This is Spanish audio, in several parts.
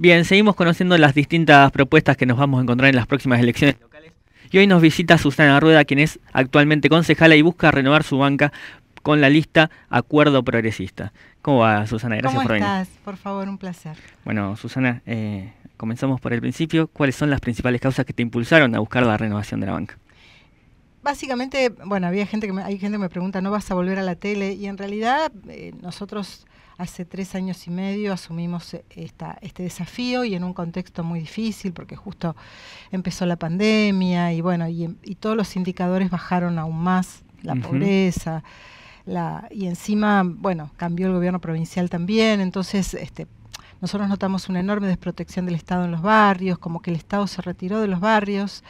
Bien, seguimos conociendo las distintas propuestas que nos vamos a encontrar en las próximas elecciones locales. Y hoy nos visita Susana Rueda, quien es actualmente concejala y busca renovar su banca con la lista Acuerdo Progresista. ¿Cómo va, Susana? Gracias ¿Cómo por estás? Por favor, un placer. Bueno, Susana, eh, comenzamos por el principio. ¿Cuáles son las principales causas que te impulsaron a buscar la renovación de la banca? Básicamente, bueno, había gente que hay gente que me pregunta, ¿no vas a volver a la tele? Y en realidad eh, nosotros Hace tres años y medio asumimos eh, esta, este desafío y en un contexto muy difícil porque justo empezó la pandemia y bueno, y, em, todos los indicadores bajaron aún más, la pobreza. La, y encima, bueno, cambió el gobierno provincial también, entonces este, nosotros notamos una enorme desprotección del Estado en los barrios, como que el Estado se retiró de los barrios.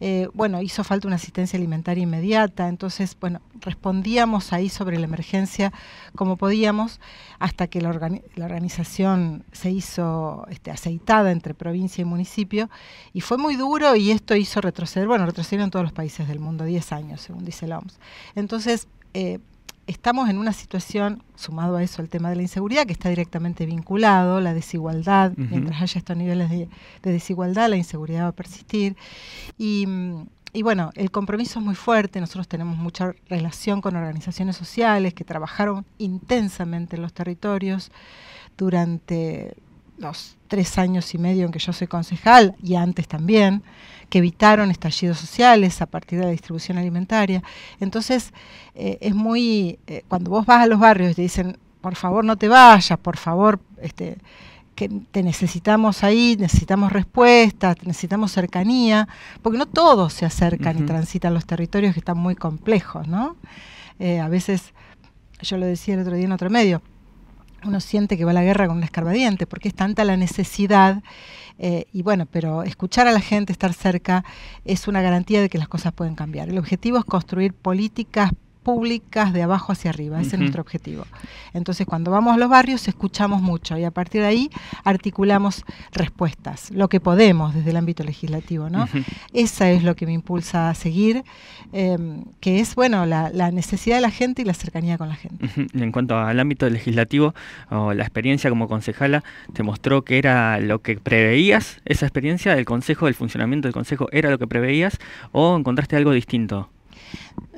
Eh, bueno, hizo falta una asistencia alimentaria inmediata, entonces, bueno, respondíamos ahí sobre la emergencia como podíamos hasta que la, organización se hizo este, aceitada entre provincia y municipio y fue muy duro y esto hizo retroceder, bueno, retrocedieron todos los países del mundo, 10 años, según dice la OMS. Entonces, eh, estamos en una situación, sumado a eso el tema de la inseguridad, que está directamente vinculado, la desigualdad, mientras haya estos niveles de, desigualdad, la inseguridad va a persistir. Y, y, bueno, el compromiso es muy fuerte, nosotros tenemos mucha relación con organizaciones sociales que trabajaron intensamente en los territorios durante los tres años y medio en que yo soy concejal y antes también, que evitaron estallidos sociales a partir de la distribución alimentaria. Entonces, eh, es muy, eh, cuando vos vas a los barrios y te dicen, por favor no te vayas, por favor, este, que te necesitamos ahí, necesitamos respuestas, necesitamos cercanía, porque no todos se acercan y transitan los territorios que están muy complejos, ¿no? Eh, a veces, yo lo decía el otro día en otro medio, uno siente que va a la guerra con un escarbadiente, porque es tanta la necesidad. Eh, y bueno, pero escuchar a la gente, estar cerca, es una garantía de que las cosas pueden cambiar. El objetivo es construir políticas públicas de abajo hacia arriba, ese es nuestro objetivo. Entonces, cuando vamos a los barrios, escuchamos mucho y a partir de ahí articulamos respuestas, lo que podemos desde el ámbito legislativo, ¿no? Esa es lo que me impulsa a seguir, em, que es, bueno, la, necesidad de la gente y la cercanía con la gente. En cuanto al ámbito legislativo, la experiencia como concejala te mostró que era lo que preveías, esa experiencia del consejo, del funcionamiento del consejo, era lo que preveías o encontraste algo distinto?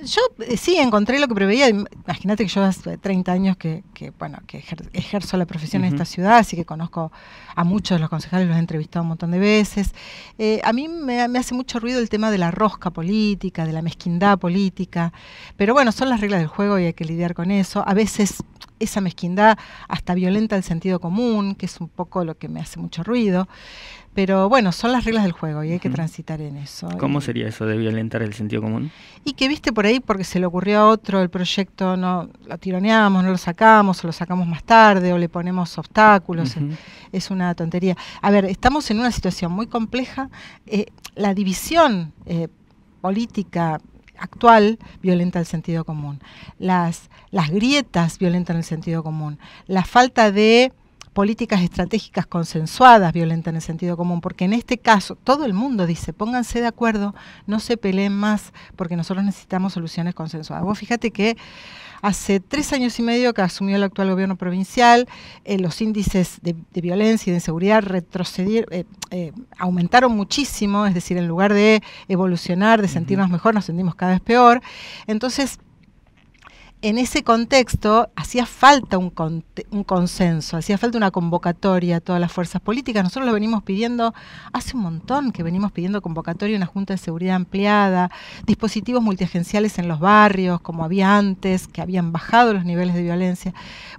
Yo eh, sí encontré lo que preveía. Imagínate que yo hace 30 años que, bueno, que ejerzo la profesión en esta ciudad, así que conozco a muchos de los concejales, los he entrevistado un montón de veces. Eh, a mí me, hace mucho ruido el tema de la rosca política, de la mezquindad política, pero bueno, son las reglas del juego y hay que lidiar con eso. A veces esa mezquindad hasta violenta el sentido común, que es un poco lo que me hace mucho ruido. Pero bueno, son las reglas del juego y hay que transitar en eso. ¿Cómo sería eso de violentar el sentido común? Y que viste por ahí porque se le ocurrió a otro el proyecto, no lo tironeamos, no lo sacamos, o lo sacamos más tarde, o le ponemos obstáculos. Es una tontería. A ver, estamos en una situación muy compleja. Eh, la división eh, política actual violenta el sentido común. Las, las grietas violentan el sentido común. La falta de políticas estratégicas consensuadas violentas en el sentido común, porque en este caso todo el mundo dice, pónganse de acuerdo, no se peleen más, porque nosotros necesitamos soluciones consensuadas. Vos fíjate que hace tres años y medio que asumió el actual gobierno provincial, eh, los índices de, violencia y de inseguridad retrocedieron, eh, eh, aumentaron muchísimo, es decir, en lugar de evolucionar, de sentirnos mejor, nos sentimos cada vez peor. Entonces, en ese contexto hacía falta un, consenso, hacía falta una convocatoria a todas las fuerzas políticas. Nosotros lo venimos pidiendo hace un montón que venimos pidiendo convocatoria, una Junta de Seguridad ampliada, dispositivos multiagenciales en los barrios, como había antes, que habían bajado los niveles de violencia.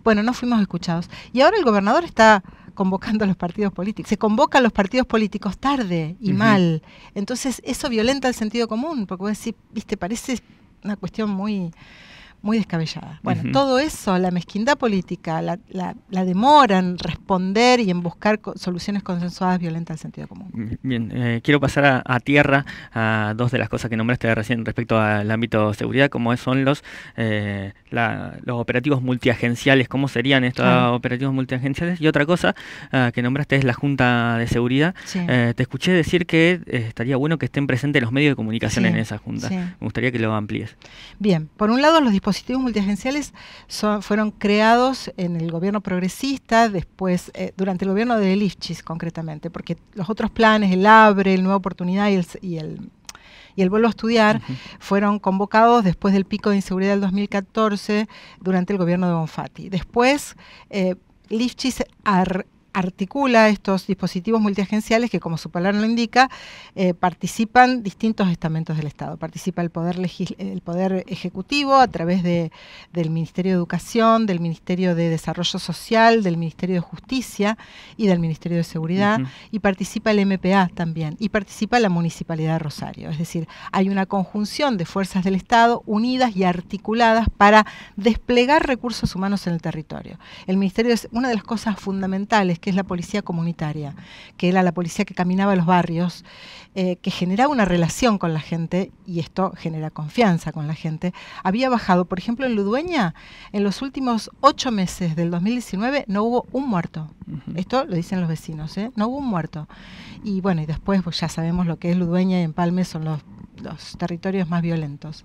Bueno, no fuimos escuchados. Y ahora el gobernador está convocando a los partidos políticos. Se convocan los partidos políticos tarde y mal. Entonces eso violenta el sentido común, porque vos decís, viste, parece una cuestión muy muy descabellada. Bueno, todo eso, la mezquindad política, la, demora en responder y en buscar soluciones consensuadas violentas al sentido común. Mm, bien, eh, quiero pasar a, tierra a dos de las cosas que nombraste recién respecto al ámbito de seguridad, como son los, eh, los operativos multiagenciales, cómo serían estos operativos multiagenciales. Y otra cosa ah, que nombraste es la Junta de Seguridad. Eh, te escuché decir que estaría bueno que estén presentes los medios de comunicación en esa Junta. Me gustaría que lo amplíes. Bien, por un lado los dispositivos multiagenciales fueron creados en el gobierno progresista, después, eh, durante el gobierno de Lifchis, concretamente, porque los otros planes, el ABRE, el Nueva Oportunidad y el, y el a estudiar fueron convocados después del pico de inseguridad del 2014 durante el gobierno de Bonfatti. Después, eh, articula estos dispositivos multiagenciales que, como su palabra lo indica, eh, participan distintos estamentos del Estado. Participa el Poder, el poder Ejecutivo a través de, del Ministerio de Educación, del Ministerio de Desarrollo Social, del Ministerio de Justicia y del Ministerio de Seguridad, y participa el MPA también, y participa la Municipalidad de Rosario. Es decir, hay una conjunción de fuerzas del Estado unidas y articuladas para desplegar recursos humanos en el territorio. El Ministerio es una de las cosas fundamentales que que es la policía comunitaria, que era la policía que caminaba a los barrios, eh, que generaba una relación con la gente y esto genera confianza con la gente, había bajado, por ejemplo, en Ludueña, en los últimos ocho meses del 2019 no hubo un muerto. Esto lo dicen los vecinos, ¿eh? no hubo un muerto. Y bueno, y después pues, ya sabemos lo que es Ludueña y Empalme son los territorios más violentos.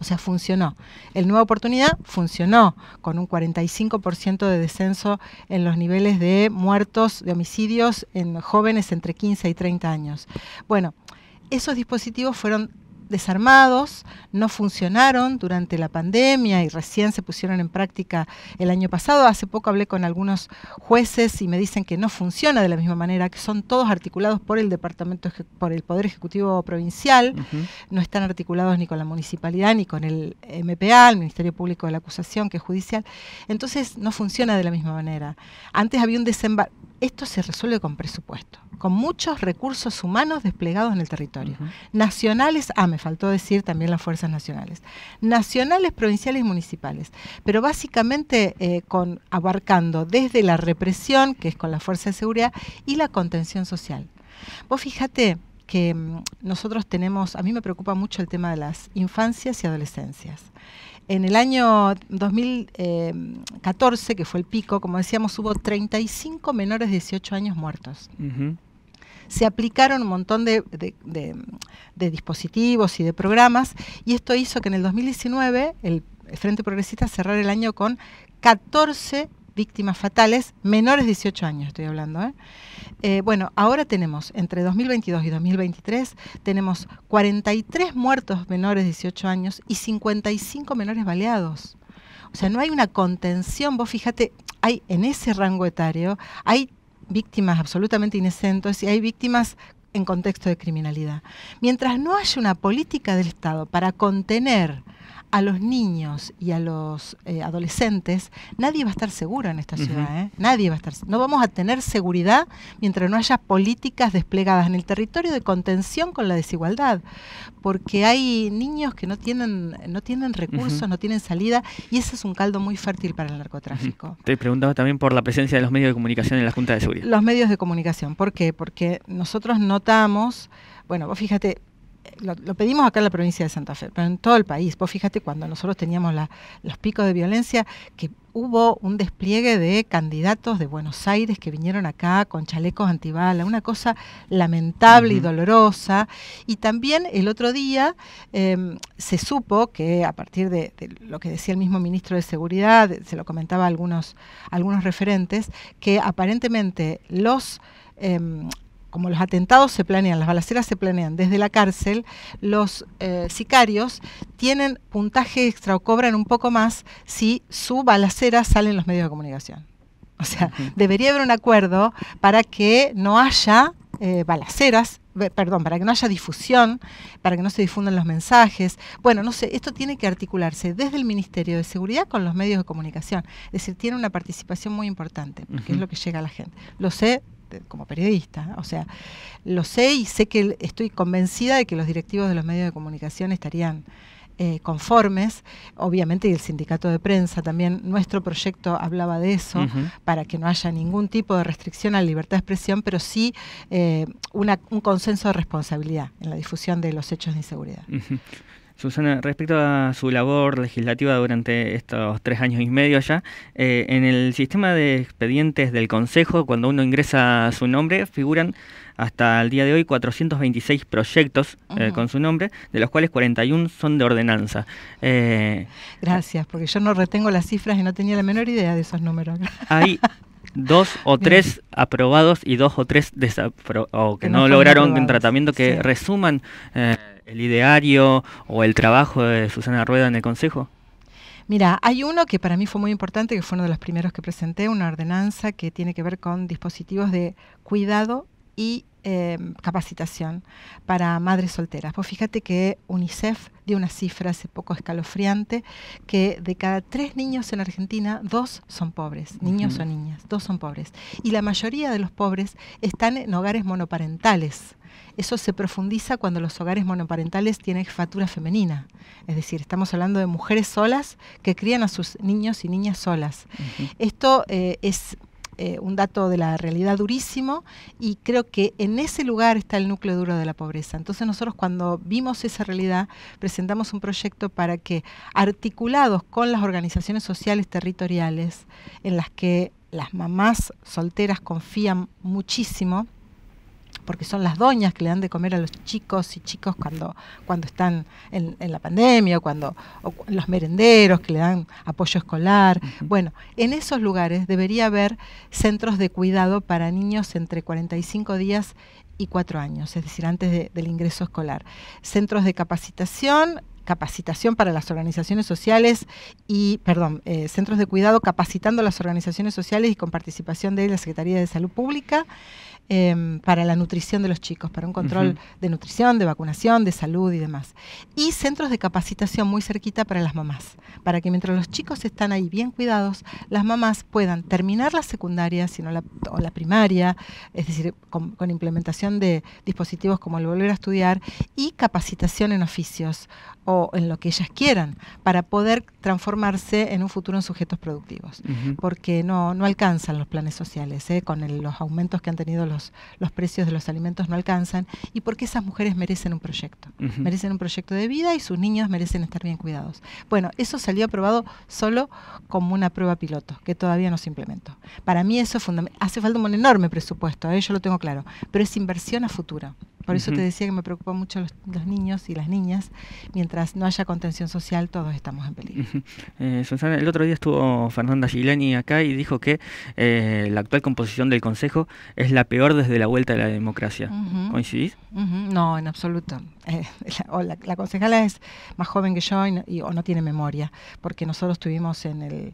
O sea, funcionó. El Nueva Oportunidad funcionó con un 45% de descenso en los niveles de muertos, de homicidios en jóvenes entre 15 y 30 años. Bueno, esos dispositivos fueron desarmados, no funcionaron durante la pandemia y recién se pusieron en práctica el año pasado. Hace poco hablé con algunos jueces y me dicen que no funciona de la misma manera, que son todos articulados por el departamento por el Poder Ejecutivo Provincial, no están articulados ni con la municipalidad ni con el MPA, el Ministerio Público de la Acusación, que es judicial. Entonces no funciona de la misma manera. Antes había un desembarco esto se resuelve con presupuesto, con muchos recursos humanos desplegados en el territorio. Nacionales, ah, me faltó decir también las fuerzas nacionales. Nacionales, provinciales y municipales. Pero básicamente eh, con, abarcando desde la represión, que es con la fuerza de seguridad, y la contención social. Vos fíjate que mm, nosotros tenemos, a mí me preocupa mucho el tema de las infancias y adolescencias. En el año 2014, eh, que fue el pico, como decíamos, hubo 35 menores de 18 años muertos. Se aplicaron un montón de, dispositivos y de programas y esto hizo que en el 2019 el Frente Progresista cerrara el año con 14 víctimas fatales menores de 18 años, estoy hablando. ¿eh? Eh, bueno, ahora tenemos entre 2022 y 2023 tenemos 43 muertos menores de 18 años y 55 menores baleados. O sea, no hay una contención. Vos fíjate, hay en ese rango etario hay víctimas absolutamente inocentes y hay víctimas en contexto de criminalidad. Mientras no haya una política del Estado para contener a los niños y a los eh, adolescentes, nadie va a estar seguro en esta ciudad. ¿eh? Nadie va a estar. No vamos a tener seguridad mientras no haya políticas desplegadas en el territorio de contención con la desigualdad, porque hay niños que no tienen, no tienen recursos, no tienen salida, y ese es un caldo muy fértil para el narcotráfico. Estoy preguntando Te también por la presencia de los medios de comunicación en la Junta de Seguridad. Los medios de comunicación, ¿por qué? Porque nosotros notamos, bueno, fíjate, lo, pedimos acá en la provincia de Santa Fe, pero en todo el país. Vos fíjate cuando nosotros teníamos los picos de violencia, que hubo un despliegue de candidatos de Buenos Aires que vinieron acá con chalecos antibala, una cosa lamentable y dolorosa. Y también el otro día em, se supo que a partir de, lo que decía el mismo ministro de Seguridad, se lo comentaba algunos, algunos referentes, que aparentemente los... Em, como los atentados se planean, las balaceras se planean desde la cárcel, los eh, sicarios tienen puntaje extra o cobran un poco más si su balacera sale en los medios de comunicación. O sea, debería haber un acuerdo para que no haya eh, balaceras perdón, para que no haya difusión, para que no se difundan los mensajes. Bueno, no sé, esto tiene que articularse desde el Ministerio de Seguridad con los medios de comunicación. Es decir, tiene una participación muy importante, porque es lo que llega a la gente. Lo sé eh, como periodista, ¿eh? o sea, lo sé y sé que estoy convencida de que los directivos de los medios de comunicación estarían eh, conformes, obviamente, y el sindicato de prensa también, nuestro proyecto hablaba de eso, para que no haya ningún tipo de restricción a la libertad de expresión, pero sí eh, una, un consenso de responsabilidad en la difusión de los hechos de inseguridad. Susana, respecto a su labor legislativa durante estos tres años y medio ya, eh, en el sistema de expedientes del Consejo, cuando uno ingresa su nombre, figuran hasta el día de hoy 426 proyectos eh, con su nombre, de los cuales 41 son de ordenanza. Eh, Gracias, porque yo no retengo las cifras y no tenía la menor idea de esos números. Hay dos o tres aprobados y dos o tres o que, no, lograron un tratamiento que resuman eh, el ideario o el trabajo de Susana Rueda en el Consejo. Mira, hay uno que para mí fue muy importante, que fue uno de los primeros que presenté, una ordenanza que tiene que ver con dispositivos de cuidado y em, capacitación para madres solteras. Pues fíjate que UNICEF dio una cifra hace poco escalofriante que de cada tres niños en Argentina, dos son pobres, niños o niñas, dos son pobres. Y la mayoría de los pobres están en hogares monoparentales. Eso se profundiza cuando los hogares monoparentales tienen fatura femenina. Es decir, estamos hablando de mujeres solas que crían a sus niños y niñas solas. Esto eh, es eh, un dato de la realidad durísimo y creo que en ese lugar está el núcleo duro de la pobreza. Entonces nosotros cuando vimos esa realidad presentamos un proyecto para que articulados con las organizaciones sociales territoriales en las que las mamás solteras confían muchísimo, porque son las doñas que le dan de comer a los chicos y chicos cuando, cuando están en, la pandemia, o cuando los merenderos que le dan apoyo escolar. Bueno, en esos lugares debería haber centros de cuidado para niños entre 45 días y 4 años, es decir, antes del ingreso escolar. Centros de capacitación capacitación para las organizaciones sociales y, perdón, eh, centros de cuidado capacitando a las organizaciones sociales y con participación de la Secretaría de Salud Pública, Em, para la nutrición de los chicos, para un control de nutrición, de vacunación, de salud y demás. Y centros de capacitación muy cerquita para las mamás, para que mientras los chicos están ahí bien cuidados, las mamás puedan terminar la secundaria sino la, o la primaria, es decir, con, implementación de dispositivos como el volver a estudiar y capacitación en oficios o en lo que ellas quieran para poder transformarse en un futuro en sujetos productivos, porque no, no alcanzan los planes sociales ¿eh? con los aumentos que han tenido los los, precios de los alimentos no alcanzan y porque esas mujeres merecen un proyecto. Merecen un proyecto de vida y sus niños merecen estar bien cuidados. Bueno, eso salió aprobado solo como una prueba piloto, que todavía no se implementó. Para mí eso Hace falta un enorme presupuesto, ¿eh? yo lo tengo claro, pero es inversión a futuro. Por eso te decía que me preocupan mucho los, niños y las niñas. Mientras no haya contención social, todos estamos en peligro. Eh, Susana, el otro día estuvo Fernanda Gilani acá y dijo que eh, la actual composición del Consejo es la peor desde la vuelta de la democracia. ¿Coincidís? No, en absoluto. Eh, la, concejala es más joven que yo y, o no tiene memoria, porque nosotros estuvimos en el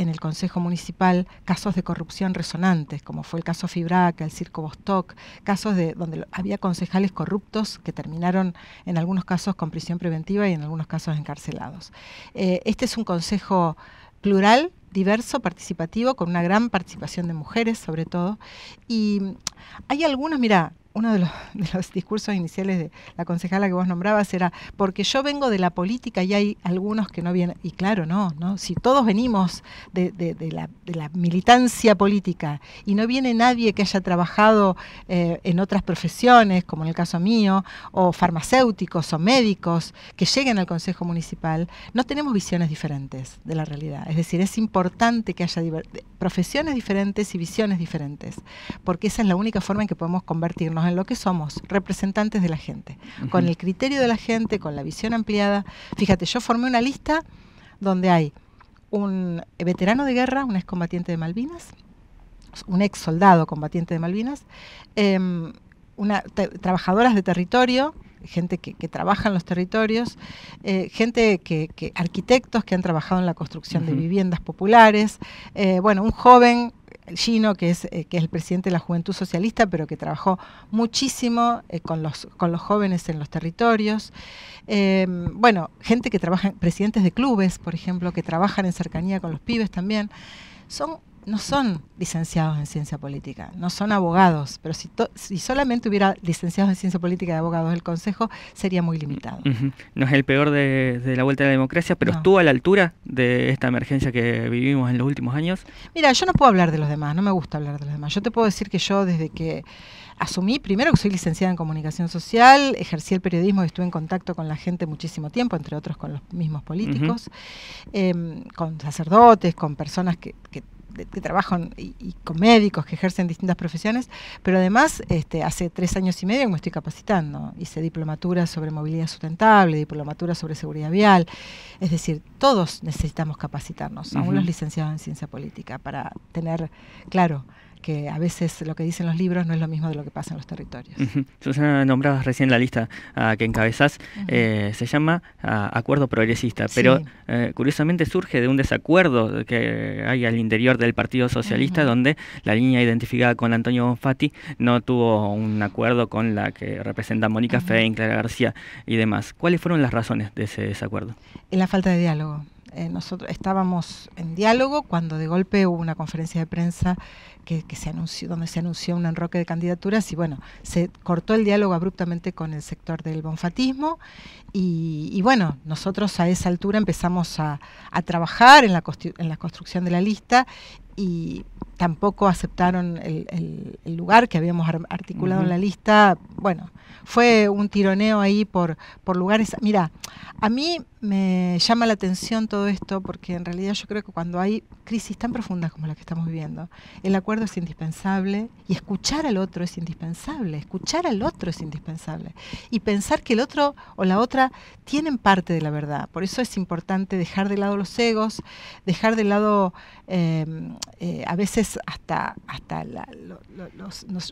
en el Consejo Municipal casos de corrupción resonantes, como fue el caso Fibraca, el Circo Bostock, casos de donde había concejales corruptos que terminaron en algunos casos con prisión preventiva y en algunos casos encarcelados. Eh, este es un consejo plural diverso, participativo, con una gran participación de mujeres sobre todo. Y hay algunos, mira, uno de los, discursos iniciales de la concejala que vos nombrabas era, porque yo vengo de la política y hay algunos que no vienen, y claro, no, no si todos venimos de, la, militancia política y no viene nadie que haya trabajado eh, en otras profesiones, como en el caso mío, o farmacéuticos o médicos que lleguen al Consejo Municipal, no tenemos visiones diferentes de la realidad. Es decir, es importante importante que haya profesiones diferentes y visiones diferentes, porque esa es la única forma en que podemos convertirnos en lo que somos, representantes de la gente, con el criterio de la gente, con la visión ampliada. Fíjate, yo formé una lista donde hay un veterano de guerra, un excombatiente de Malvinas, un ex soldado combatiente de Malvinas, em, trabajadoras de territorio, gente que, trabaja en los territorios, eh, gente que, arquitectos que han trabajado en la construcción de viviendas populares, eh, bueno, un joven chino que es, eh, que el presidente de la Juventud Socialista, pero que trabajó muchísimo con, los, con los jóvenes en los territorios. Em, bueno, gente que trabaja, presidentes de clubes, por ejemplo, que trabajan en cercanía con los pibes también. Son no son licenciados en ciencia política, no son abogados, pero si, si solamente hubiera licenciados en ciencia política y abogados del Consejo, sería muy limitado. No es el peor de, la vuelta a la democracia, pero estuvo a la altura de esta emergencia que vivimos en los últimos años. Mira, yo no puedo hablar de los demás, no me gusta hablar de los demás. Yo te puedo decir que yo desde que asumí primero que soy licenciada en comunicación social, ejercí el periodismo y estuve en contacto con la gente muchísimo tiempo, entre otros con los mismos políticos, em, con sacerdotes, con personas que que trabajan y, con médicos que ejercen distintas profesiones, pero además este, hace tres años y medio me estoy capacitando. Hice diplomatura sobre movilidad sustentable, diplomatura sobre seguridad vial. Es decir, todos necesitamos capacitarnos, aún los licenciados en ciencia política, para tener claro que a veces lo que dicen los libros no es lo mismo de lo que pasa en los territorios. nombradas Susana, recién la lista ah, que encabezas eh, se llama ah, Acuerdo Progresista, pero eh, curiosamente surge de un desacuerdo que hay al interior del Partido Socialista, donde la línea identificada con Antonio Bonfatti no tuvo un acuerdo con la que representa Mónica Fein, Clara García y demás. ¿Cuáles fueron las razones de ese desacuerdo? La falta de diálogo. Eh, nosotros estábamos en diálogo cuando de golpe hubo una conferencia de prensa que, se anunció, donde se anunció un enroque de candidaturas y bueno, se cortó el diálogo abruptamente con el sector del bonfatismo y, bueno, nosotros a esa altura empezamos a, trabajar en la, en la construcción de la lista y tampoco aceptaron el, lugar que habíamos articulado en la lista. Bueno, fue un tironeo ahí por, por lugares. Mira, a mí me llama la atención todo esto porque en realidad yo creo que cuando hay crisis tan profundas como la que estamos viviendo, el acuerdo es indispensable y escuchar al otro es indispensable, escuchar al otro es indispensable y pensar que el otro o la otra tienen parte de la verdad. Por eso es importante dejar de lado los egos, dejar de lado eh, eh, a veces hasta, la,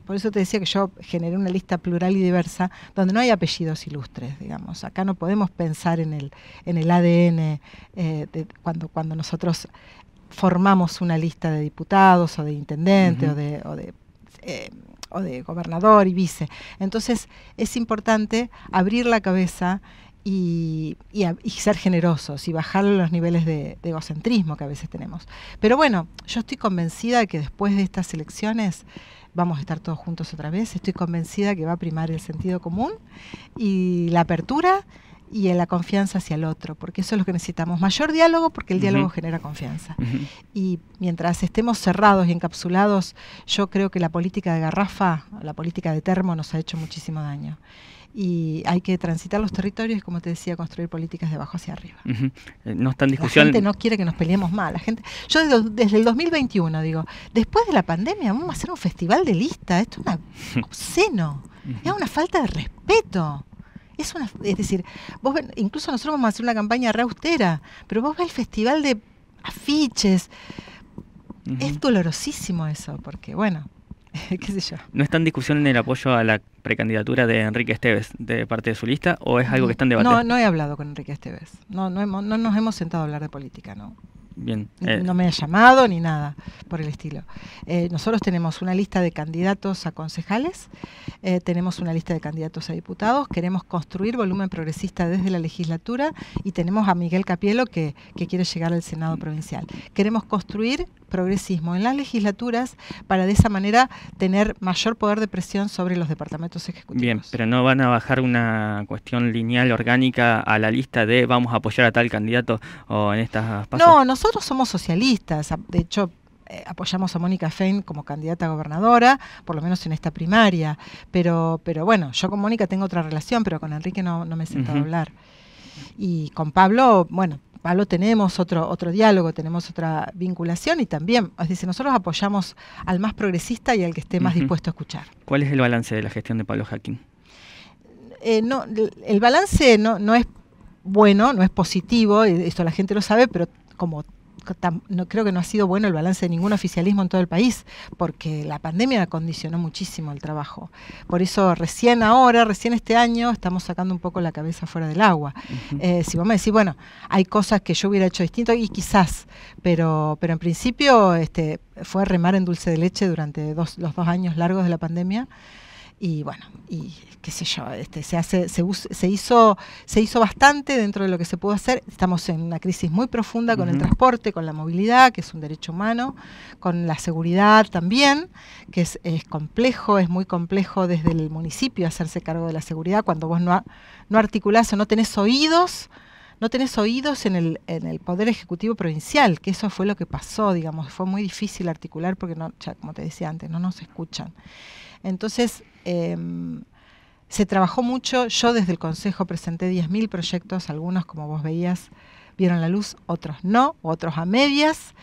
por eso te decía que yo generé una lista plural y diversa donde no hay apellidos ilustres, digamos. Acá no podemos pensar en el, en el ADN eh, cuando, cuando nosotros formamos una lista de diputados o de intendente o de, o de eh, o de gobernador y vice. Entonces es importante abrir la cabeza y, ser generosos y bajar los niveles de, egocentrismo que a veces tenemos. Pero bueno, yo estoy convencida de que después de estas elecciones vamos a estar todos juntos otra vez, estoy convencida que va a primar el sentido común y la apertura y la confianza hacia el otro, porque eso es lo que necesitamos. Mayor diálogo, porque el diálogo genera confianza. Y mientras estemos cerrados y encapsulados, yo creo que la política de garrafa, la política de termo, nos ha hecho muchísimo daño y hay que transitar los territorios, como te decía, construir políticas de abajo hacia arriba. Eh, no está en discusión. La gente no quiere que nos peleemos mal. La gente, yo desde, el 2021 digo, después de la pandemia vamos a hacer un festival de lista. Esto es un obsceno. Es una falta de respeto. Es, una, es decir, vos incluso nosotros vamos a hacer una campaña re austera, pero vos ves el festival de afiches. Es dolorosísimo eso, porque bueno, ¿No está en discusión en el apoyo a la precandidatura de Enrique Esteves de parte de su lista o es algo que están debatiendo? No, no he hablado con Enrique Esteves. No, no, nos hemos sentado a hablar de política, ¿no? Bien. Eh. No me ha llamado ni nada por el estilo. Eh, nosotros tenemos una lista de candidatos a concejales, eh, tenemos una lista de candidatos a diputados, queremos construir volumen progresista desde la legislatura y tenemos a Miguel Capielo que, que quiere llegar al Senado provincial. Queremos construir progresismo en las legislaturas para de esa manera tener mayor poder de presión sobre los departamentos ejecutivos. Bien, pero no van a bajar una cuestión lineal, orgánica a la lista de vamos a apoyar a tal candidato o en estas pasos. No, nosotros somos socialistas, de hecho eh, apoyamos a Mónica Fein como candidata a gobernadora, por lo menos en esta primaria, pero, pero bueno, yo con Mónica tengo otra relación, pero con Enrique no, me he sentado a hablar. Y con Pablo, bueno, Pablo ah, tenemos otro, otro diálogo, tenemos otra vinculación y también, es decir, nosotros apoyamos al más progresista y al que esté más dispuesto a escuchar. ¿Cuál es el balance de la gestión de Pablo Jaquín? Eh, el balance no, no es bueno, no es positivo, eh, esto la gente lo sabe, pero como no, creo que no ha sido bueno el balance de ningún oficialismo en todo el país, porque la pandemia condicionó muchísimo el trabajo. Por eso recién ahora, recién este año, estamos sacando un poco la cabeza fuera del agua. Eh, si vos me decís, bueno, hay cosas que yo hubiera hecho distinto y quizás, pero, pero en principio este, fue remar en dulce de leche durante los dos años largos de la pandemia y bueno, y qué sé yo, este, se, hace, se, hizo, se hizo bastante dentro de lo que se pudo hacer. Estamos en una crisis muy profunda con el transporte, con la movilidad, que es un derecho humano, con la seguridad también, que es, complejo, es muy complejo desde el municipio hacerse cargo de la seguridad cuando vos no, no articulás o no tenés oídos no tenés oídos en el, en el Poder Ejecutivo Provincial, que eso fue lo que pasó, digamos, fue muy difícil articular porque, no, como te decía antes, no nos escuchan. Entonces, em, se trabajó mucho. Yo desde el Consejo presenté 10.000 proyectos, algunos, como vos veías, vieron la luz, otros no, otros a medias.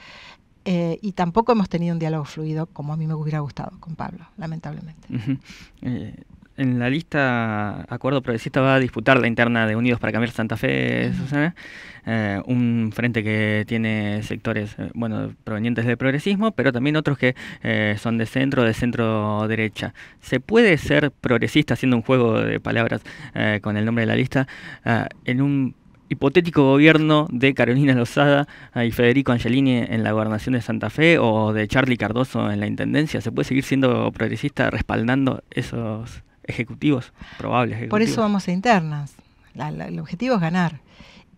Eh, y tampoco hemos tenido un diálogo fluido como a mí me hubiera gustado con Pablo, lamentablemente en la lista Acuerdo Progresista va a disputar la interna de Unidos para Cambiar Santa Fe, Susana, eh, un frente que tiene sectores eh, bueno provenientes del progresismo, pero también otros que eh, son de centro, de centro derecha. ¿Se puede ser progresista haciendo un juego de palabras con el nombre de la lista en un hipotético gobierno de Carolina Lozada y Federico Angelini en la gobernación de Santa Fe o de Charlie Cardoso en la intendencia? ¿Se puede seguir siendo progresista respaldando esos ejecutivos, probables Por eso vamos a internas. el objetivo es ganar.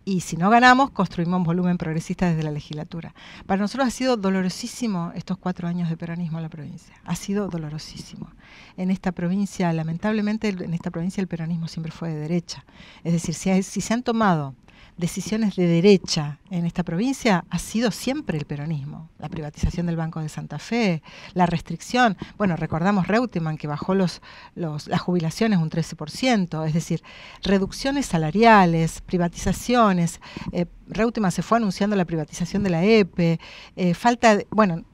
Y si no ganamos, construimos volumen progresista desde la legislatura. Para nosotros ha sido dolorosísimo estos cuatro años de peronismo en la provincia. Ha sido dolorosísimo. En esta provincia, lamentablemente, en esta provincia el peronismo siempre fue de derecha. Es decir, si se han tomado decisiones de derecha en esta provincia ha sido siempre el peronismo. La privatización del Banco de Santa Fe, la restricción. Bueno, recordamos Reutemann que bajó los, las jubilaciones un 13%, es decir, reducciones salariales, privatizaciones. Eh, Reutemann se fue anunciando la privatización de la EPE, eh, falta, de, bueno,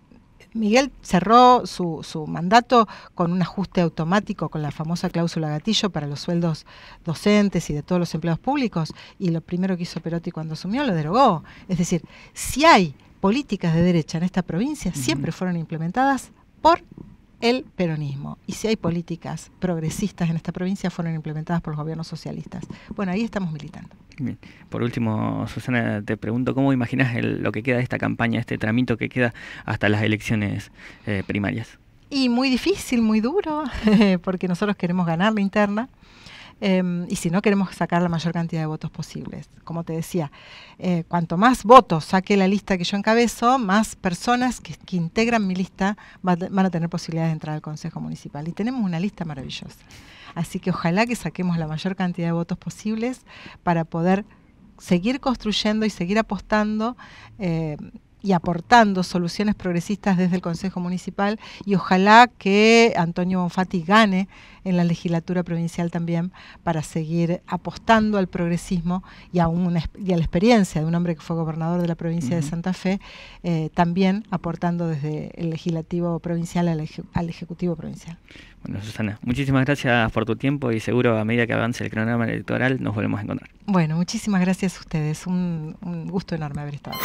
Miguel cerró su, su, mandato con un ajuste automático, con la famosa cláusula gatillo para los sueldos docentes y de todos los empleados públicos, y lo primero que hizo Perotti cuando asumió lo derogó. Es decir, si hay políticas de derecha en esta provincia, siempre fueron implementadas por el peronismo. Y si hay políticas progresistas en esta provincia, fueron implementadas por los gobiernos socialistas. Bueno, ahí estamos militando. Por último, Susana, te pregunto cómo imaginas lo que queda de esta campaña, este tramito que queda hasta las elecciones eh, primarias. Y muy difícil, muy duro, porque nosotros queremos ganar la interna. Em, y si no, queremos sacar la mayor cantidad de votos posibles. Como te decía, eh, cuanto más votos saque la lista que yo encabezo, más personas que, que integran mi lista van a tener posibilidades de entrar al Consejo Municipal. Y tenemos una lista maravillosa. Así que ojalá que saquemos la mayor cantidad de votos posibles para poder seguir construyendo y seguir apostando eh, y aportando soluciones progresistas desde el Consejo Municipal y ojalá que Antonio Bonfatti gane en la legislatura provincial también para seguir apostando al progresismo y a, y a la experiencia de un hombre que fue gobernador de la provincia de Santa Fe, eh, también aportando desde el legislativo provincial al, Ejecutivo provincial. Bueno, Susana, muchísimas gracias por tu tiempo y seguro a medida que avance el cronograma electoral nos volvemos a encontrar. Bueno, muchísimas gracias a ustedes, un, un gusto enorme haber estado.